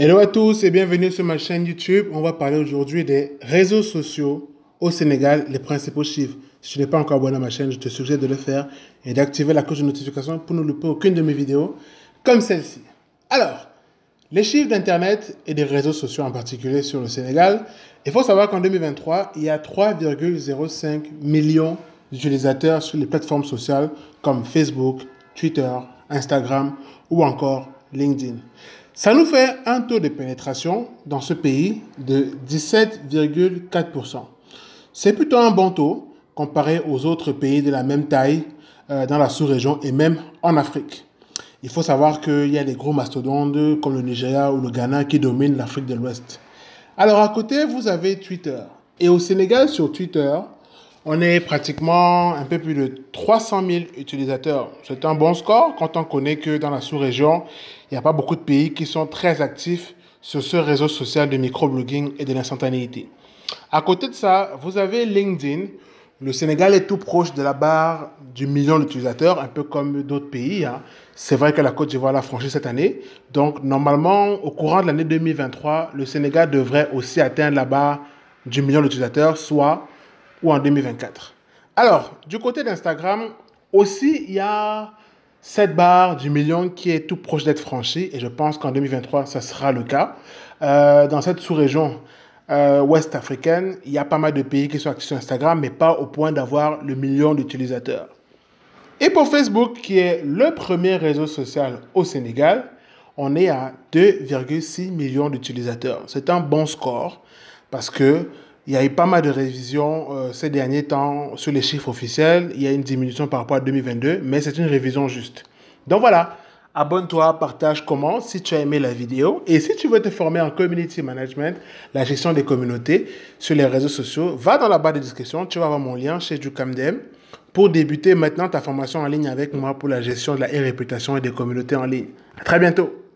Hello à tous et bienvenue sur ma chaîne YouTube. On va parler aujourd'hui des réseaux sociaux au Sénégal, les principaux chiffres. Si tu n'es pas encore abonné à ma chaîne, je te suggère de le faire et d'activer la cloche de notification pour ne louper aucune de mes vidéos comme celle-ci. Alors, les chiffres d'Internet et des réseaux sociaux en particulier sur le Sénégal, il faut savoir qu'en 2023, il y a 3,05 millions d'utilisateurs sur les plateformes sociales comme Facebook, Twitter, Instagram ou encore LinkedIn. Ça nous fait un taux de pénétration dans ce pays de 17,4%. C'est plutôt un bon taux comparé aux autres pays de la même taille euh, dans la sous-région et même en Afrique. Il faut savoir qu'il y a des gros mastodontes comme le Nigeria ou le Ghana qui dominent l'Afrique de l'Ouest. Alors à côté, vous avez Twitter. Et au Sénégal, sur Twitter, on est pratiquement un peu plus de 300 000 utilisateurs. C'est un bon score quand on connaît que dans la sous-région, il n'y a pas beaucoup de pays qui sont très actifs sur ce réseau social de microblogging et de l'instantanéité. À côté de ça, vous avez LinkedIn. Le Sénégal est tout proche de la barre du million d'utilisateurs, un peu comme d'autres pays. Hein. C'est vrai que la Côte d'Ivoire l'a franchi cette année. Donc, normalement, au courant de l'année 2023, le Sénégal devrait aussi atteindre la barre du million d'utilisateurs, soit ou en 2024. Alors, du côté d'Instagram, aussi, il y a cette barre du million qui est tout proche d'être franchie, et je pense qu'en 2023, ça sera le cas. Euh, dans cette sous-région euh, ouest africaine, il y a pas mal de pays qui sont actifs sur Instagram, mais pas au point d'avoir le million d'utilisateurs. Et pour Facebook, qui est le premier réseau social au Sénégal, on est à 2,6 millions d'utilisateurs. C'est un bon score parce que il y a eu pas mal de révisions euh, ces derniers temps sur les chiffres officiels. Il y a une diminution par rapport à 2022, mais c'est une révision juste. Donc voilà, abonne-toi, partage, commente si tu as aimé la vidéo. Et si tu veux te former en community management, la gestion des communautés sur les réseaux sociaux, va dans la barre de description, tu vas avoir mon lien chez Ducamdem pour débuter maintenant ta formation en ligne avec moi pour la gestion de la réputation et des communautés en ligne. À très bientôt.